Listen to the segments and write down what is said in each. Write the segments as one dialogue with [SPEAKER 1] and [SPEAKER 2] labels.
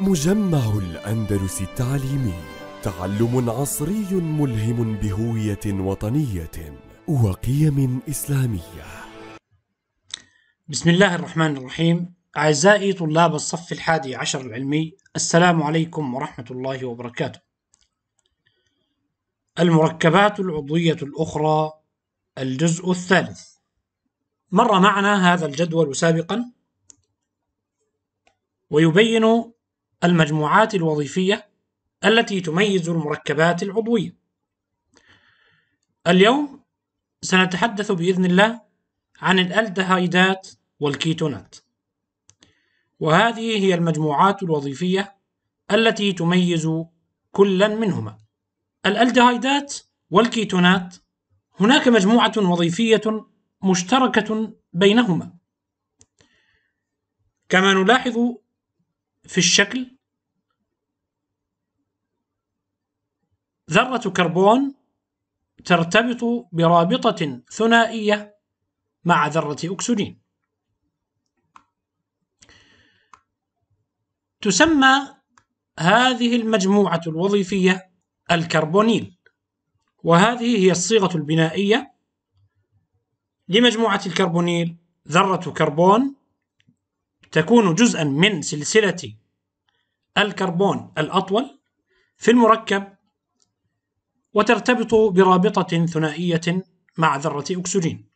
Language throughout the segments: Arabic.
[SPEAKER 1] مجمع الأندلس التعليمي تعلم عصري ملهم بهوية وطنية وقيم إسلامية بسم الله الرحمن الرحيم أعزائي طلاب الصف الحادي عشر العلمي السلام عليكم ورحمة الله وبركاته المركبات العضوية الأخرى الجزء الثالث مر معنا هذا الجدول سابقا ويبين المجموعات الوظيفية التي تميز المركبات العضوية. اليوم سنتحدث بإذن الله عن الألدهايدات والكيتونات. وهذه هي المجموعات الوظيفية التي تميز كلا منهما. الألدهايدات والكيتونات هناك مجموعة وظيفية مشتركة بينهما. كما نلاحظ في الشكل ذرة كربون ترتبط برابطة ثنائية مع ذرة أكسجين تسمى هذه المجموعة الوظيفية الكربونيل وهذه هي الصيغة البنائية لمجموعة الكربونيل ذرة كربون تكون جزءا من سلسلة الكربون الأطول في المركب وترتبط برابطة ثنائية مع ذرة أكسجين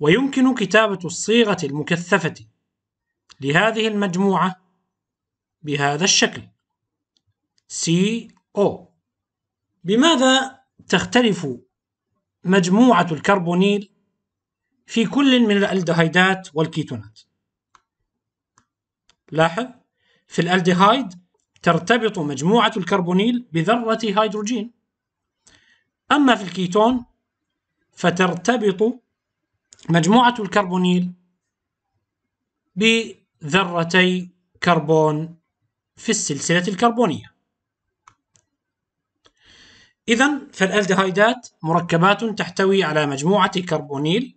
[SPEAKER 1] ويمكن كتابة الصيغة المكثفة لهذه المجموعة بهذا الشكل CO بماذا تختلف مجموعة الكربونيل في كل من الالدهيدات والكيتونات لاحظ في الالدهايد ترتبط مجموعة الكربونيل بذرة هيدروجين أما في الكيتون فترتبط مجموعة الكربونيل بذرتي كربون في السلسلة الكربونية إذا فالالدهايدات مركبات تحتوي على مجموعة كربونيل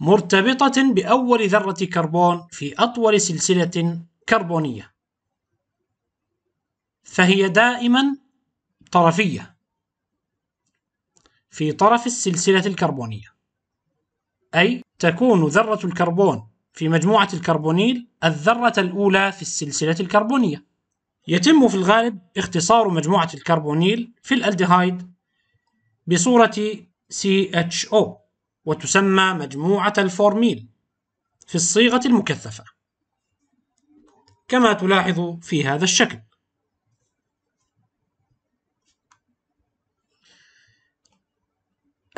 [SPEAKER 1] مرتبطة بأول ذرة كربون في أطول سلسلة كربونية فهي دائما طرفية في طرف السلسلة الكربونية أي تكون ذرة الكربون في مجموعة الكربونيل الذرة الأولى في السلسلة الكربونية يتم في الغالب اختصار مجموعة الكربونيل في الألدهايد بصورة CHO وتسمى مجموعة الفورميل في الصيغة المكثفة كما تلاحظ في هذا الشكل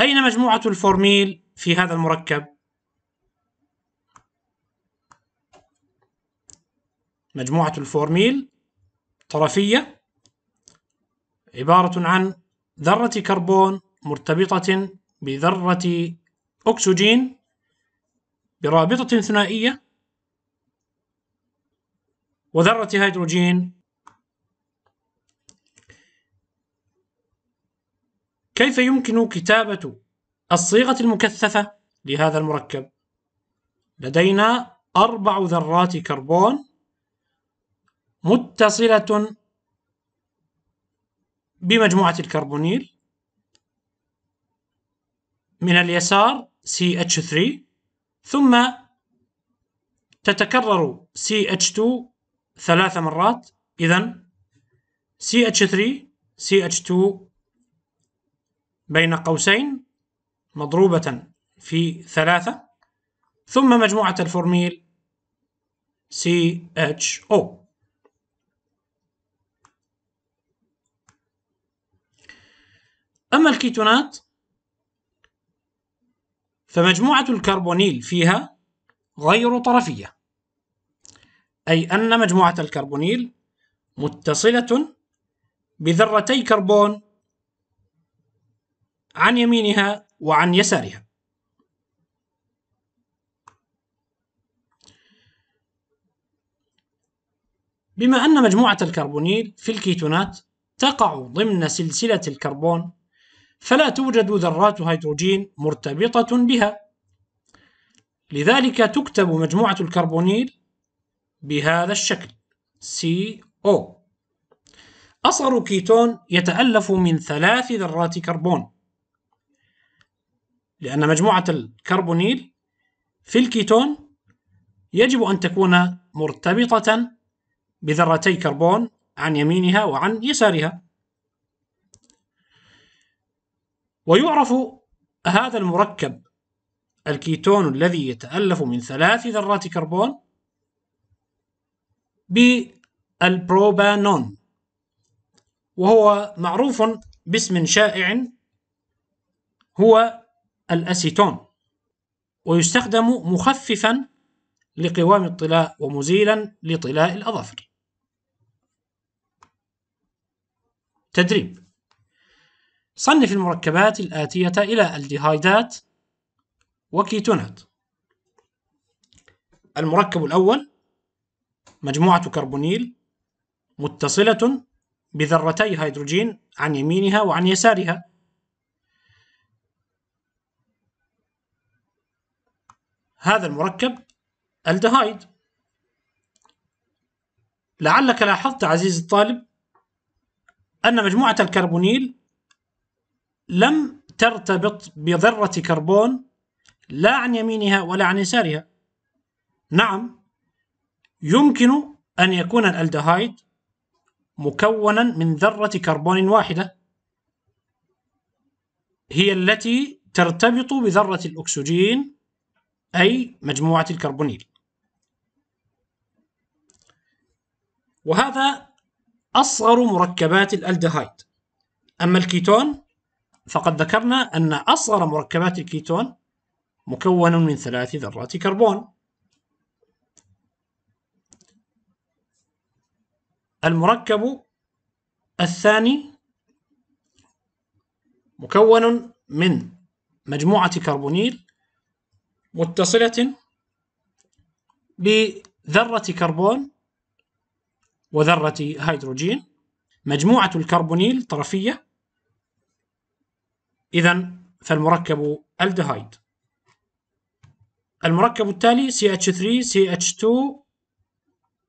[SPEAKER 1] أين مجموعة الفورميل في هذا المركب؟ مجموعة الفورميل طرفية عبارة عن ذرة كربون مرتبطة بذرة أكسجين برابطة ثنائية وذرة هيدروجين كيف يمكن كتابة الصيغة المكثفة لهذا المركب؟ لدينا أربع ذرات كربون متصلة بمجموعة الكربونيل من اليسار CH3 ثم تتكرر CH2 ثلاث مرات إذا CH3 CH2 بين قوسين مضروبة في ثلاثة ثم مجموعة الفورميل CHO أما الكيتونات فمجموعة الكربونيل فيها غير طرفية أي أن مجموعة الكربونيل متصلة بذرتي كربون عن يمينها وعن يسارها بما أن مجموعة الكربونيل في الكيتونات تقع ضمن سلسلة الكربون فلا توجد ذرات هيدروجين مرتبطة بها لذلك تكتب مجموعة الكربونيل بهذا الشكل CO أصغر كيتون يتألف من ثلاث ذرات كربون لأن مجموعة الكربونيل في الكيتون يجب أن تكون مرتبطة بذرتي كربون عن يمينها وعن يسارها ويعرف هذا المركب الكيتون الذي يتألف من ثلاث ذرات كربون بالبروبانون وهو معروف باسم شائع هو الأسيتون ويستخدم مخففا لقوام الطلاء ومزيلا لطلاء الأظافر تدريب صنف المركبات الآتية إلى الديهايدات وكيتونات المركب الأول مجموعة كربونيل متصلة بذرتي هيدروجين عن يمينها وعن يسارها هذا المركب الدهايد لعلك لاحظت عزيزي الطالب أن مجموعة الكربونيل لم ترتبط بذرة كربون لا عن يمينها ولا عن يسارها نعم يمكن أن يكون الألدهايد مكونا من ذرة كربون واحدة هي التي ترتبط بذرة الأكسجين أي مجموعة الكربونيل وهذا أصغر مركبات الألدهايد أما الكيتون فقد ذكرنا أن أصغر مركبات الكيتون مكون من ثلاث ذرات كربون المركب الثاني مكون من مجموعة كربونيل متصلة بذرة كربون وذرة هيدروجين مجموعة الكربونيل طرفية إذا فالمركب الدهايد المركب التالي CH3 CH2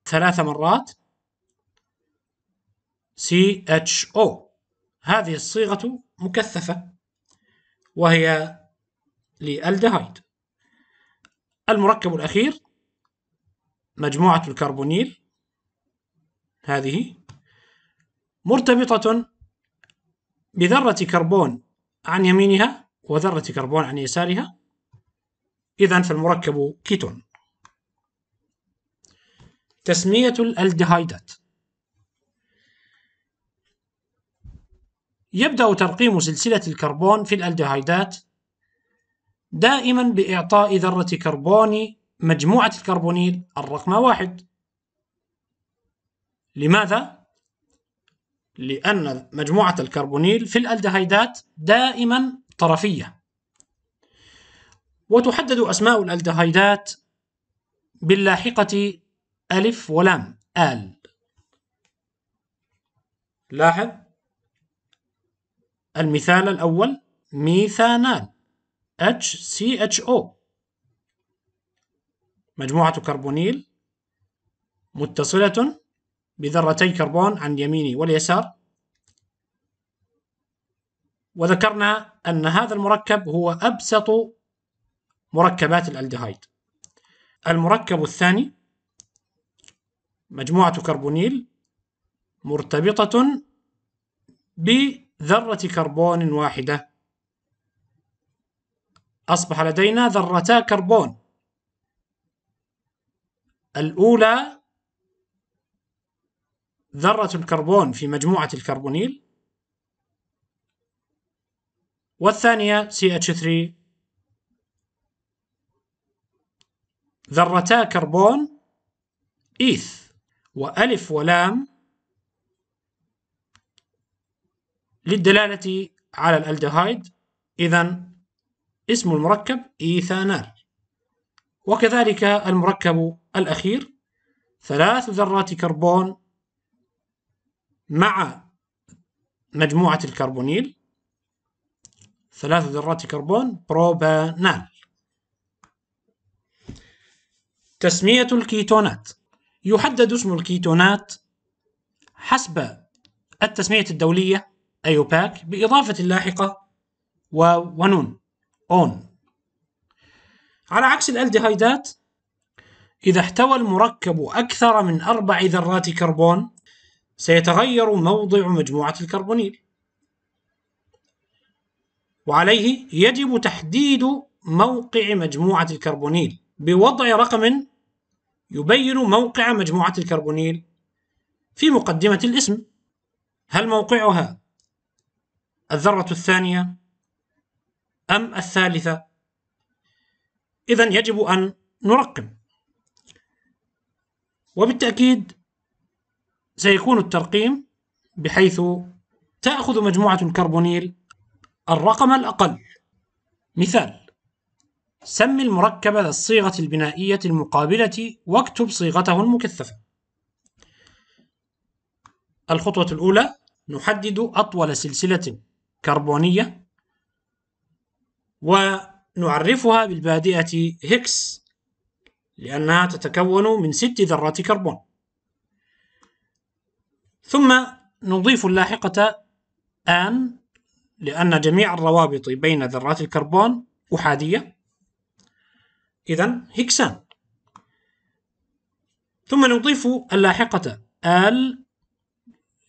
[SPEAKER 1] ثلاث مرات CHO هذه الصيغة مكثفة وهي لألدهايد المركب الأخير مجموعة الكربونيل هذه مرتبطة بذرة كربون عن يمينها وذرة كربون عن يسارها إذا فالمركب كيتون تسمية الألدهايدات يبدأ ترقيم سلسلة الكربون في الألدهايدات دائما بإعطاء ذرة كربون مجموعة الكربونيل الرقم واحد لماذا؟ لأن مجموعة الكربونيل في الألدهيدات دائما طرفية وتحدد أسماء الألدهيدات باللاحقة ألف ولام آل لاحظ المثال الأول ميثانال HCHO مجموعة كربونيل متصلة بذرتي كربون عن يميني واليسار وذكرنا أن هذا المركب هو أبسط مركبات الألدهايد المركب الثاني مجموعة كربونيل مرتبطة بذرة كربون واحدة أصبح لدينا ذرتا كربون الأولى ذرة الكربون في مجموعة الكربونيل والثانية CH3 ذرتا كربون إيث وألف ولام للدلالة على الألدهايد إذا اسم المركب إيثانال وكذلك المركب الأخير ثلاث ذرات كربون مع مجموعة الكربونيل ثلاث ذرات كربون بروبانال تسمية الكيتونات يحدد اسم الكيتونات حسب التسمية الدولية أيوباك بإضافة اللاحقة وونون أون على عكس الألدهايدات إذا احتوى المركب أكثر من أربع ذرات كربون سيتغير موضع مجموعة الكربونيل وعليه يجب تحديد موقع مجموعة الكربونيل بوضع رقم يبين موقع مجموعة الكربونيل في مقدمة الاسم هل موقعها الذرة الثانية أم الثالثة؟ إذا يجب أن نرقم وبالتأكيد سيكون الترقيم بحيث تأخذ مجموعة الكربونيل الرقم الأقل مثال سم المركب ذا الصيغة البنائية المقابلة واكتب صيغته المكثفة الخطوة الأولى نحدد أطول سلسلة كربونية ونعرفها بالبادئة هيكس لأنها تتكون من ست ذرات كربون ثم نضيف اللاحقة آن لأن جميع الروابط بين ذرات الكربون أحادية إذا هكسان ثم نضيف اللاحقة آل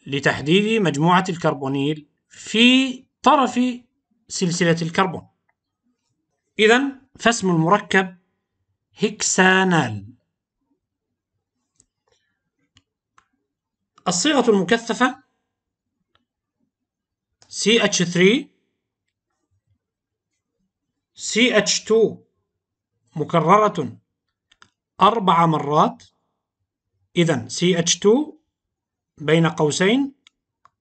[SPEAKER 1] لتحديد مجموعة الكربونيل في طرف سلسلة الكربون إذا فاسم المركب هكسانال الصيغة المكثفة CH3 CH2 مكررة أربع مرات إذا CH2 بين قوسين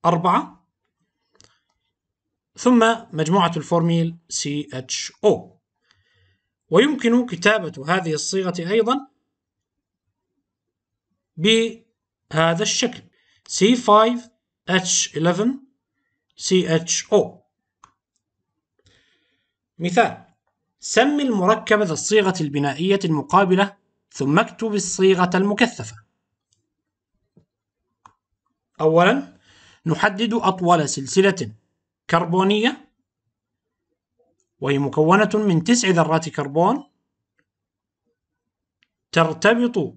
[SPEAKER 1] أربعة ثم مجموعة الفورميل CHO ويمكن كتابة هذه الصيغة أيضا بهذا الشكل C5H11 CHO مثال سمي المركب ذا الصيغة البنائية المقابلة ثم اكتب الصيغة المكثفة أولا نحدد أطول سلسلة كربونية وهي مكونة من تسع ذرات كربون ترتبط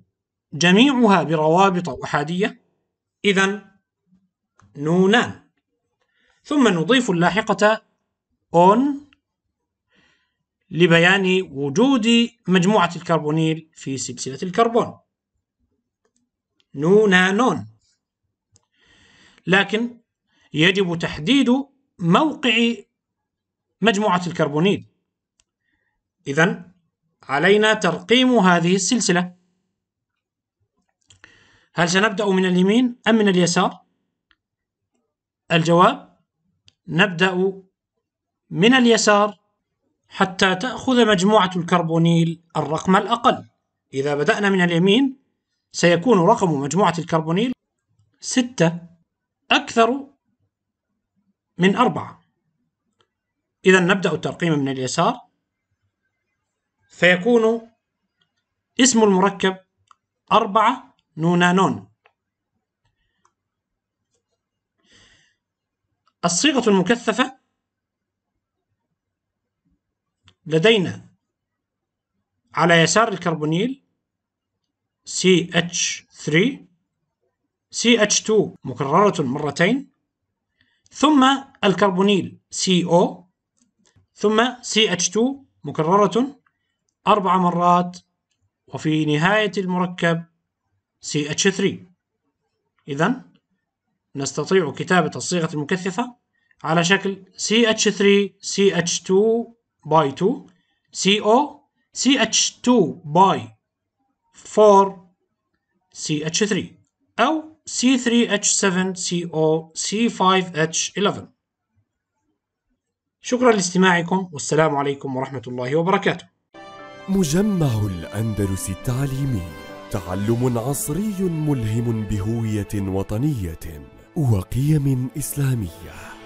[SPEAKER 1] جميعها بروابط أحادية إذا نونان ثم نضيف اللاحقة on لبيان وجود مجموعة الكربونيل في سلسلة الكربون نونانون لكن يجب تحديد موقع مجموعة الكربونيل إذا علينا ترقيم هذه السلسلة هل سنبدأ من اليمين أم من اليسار؟ الجواب نبدأ من اليسار حتى تأخذ مجموعة الكربونيل الرقم الأقل إذا بدأنا من اليمين سيكون رقم مجموعة الكربونيل ستة أكثر من أربعة إذا نبدأ الترقيم من اليسار فيكون اسم المركب أربعة نونانون الصيغة المكثفة لدينا على يسار الكربونيل CH3 CH2 مكررة مرتين ثم الكربونيل CO ثم CH2 مكررة أربع مرات وفي نهاية المركب CH3 إذا نستطيع كتابة الصيغة المكثفة على شكل CH3 CH2 by 2 CO CH2 by 4 CH3 أو C3H7 CO C5H11 شكرا لاستماعكم والسلام عليكم ورحمة الله وبركاته مجمع الأندلس التعليمي تعلم عصري ملهم بهويه وطنيه وقيم اسلاميه